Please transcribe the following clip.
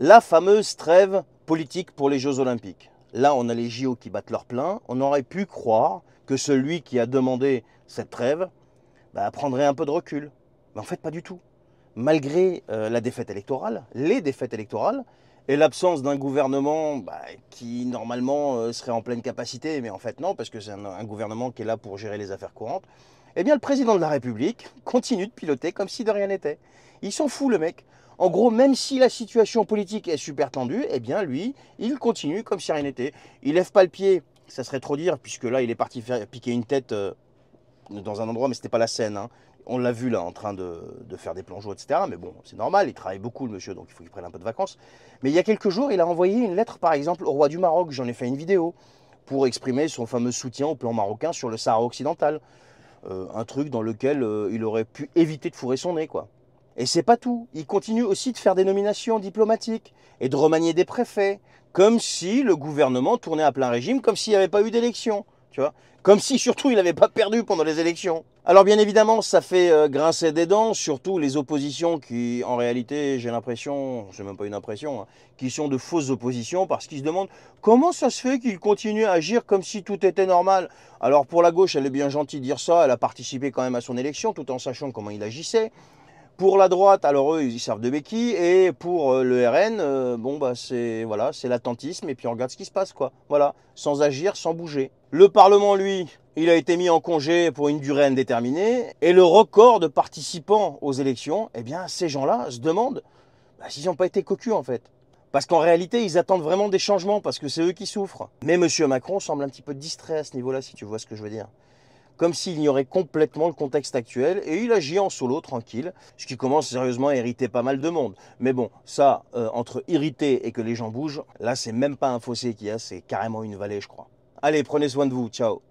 la fameuse trêve politique pour les Jeux Olympiques. Là, on a les JO qui battent leur plein. On aurait pu croire que celui qui a demandé cette trêve bah, prendrait un peu de recul. Mais en fait, pas du tout. Malgré euh, la défaite électorale, les défaites électorales, et l'absence d'un gouvernement bah, qui normalement euh, serait en pleine capacité, mais en fait non, parce que c'est un gouvernement qui est là pour gérer les affaires courantes, eh bien, le président de la République continue de piloter comme si de rien n'était. Il s'en fout, le mec. En gros, même si la situation politique est super tendue, eh bien, lui, il continue comme si rien n'était. Il lève pas le pied, ça serait trop dire, puisque là, il est parti faire piquer une tête euh, dans un endroit, mais ce n'était pas la scène. Hein. On l'a vu là en train de, de faire des plongeons etc. Mais bon, c'est normal, il travaille beaucoup le monsieur, donc il faut qu'il prenne un peu de vacances. Mais il y a quelques jours, il a envoyé une lettre, par exemple, au roi du Maroc, j'en ai fait une vidéo, pour exprimer son fameux soutien au plan marocain sur le Sahara occidental. Euh, un truc dans lequel euh, il aurait pu éviter de fourrer son nez, quoi. Et c'est pas tout. Il continue aussi de faire des nominations diplomatiques et de remanier des préfets, comme si le gouvernement tournait à plein régime, comme s'il n'y avait pas eu d'élection. Comme si surtout il n'avait pas perdu pendant les élections. Alors bien évidemment, ça fait euh, grincer des dents, surtout les oppositions qui, en réalité, j'ai l'impression, n'ai même pas une impression, hein, qui sont de fausses oppositions parce qu'ils se demandent comment ça se fait qu'il continue à agir comme si tout était normal. Alors pour la gauche, elle est bien gentille de dire ça, elle a participé quand même à son élection tout en sachant comment il agissait. Pour la droite, alors eux, ils servent de béquilles, Et pour euh, le RN, euh, bon, bah, c'est voilà, l'attentisme. Et puis on regarde ce qui se passe, quoi. Voilà, sans agir, sans bouger. Le Parlement, lui, il a été mis en congé pour une durée indéterminée. Et le record de participants aux élections, eh bien, ces gens-là se demandent bah, s'ils n'ont pas été cocus, en fait. Parce qu'en réalité, ils attendent vraiment des changements, parce que c'est eux qui souffrent. Mais M. Macron semble un petit peu distrait à ce niveau-là, si tu vois ce que je veux dire comme s'il ignorait complètement le contexte actuel, et il agit en solo, tranquille, ce qui commence sérieusement à irriter pas mal de monde. Mais bon, ça, euh, entre irriter et que les gens bougent, là c'est même pas un fossé qu'il y a, c'est carrément une vallée, je crois. Allez, prenez soin de vous, ciao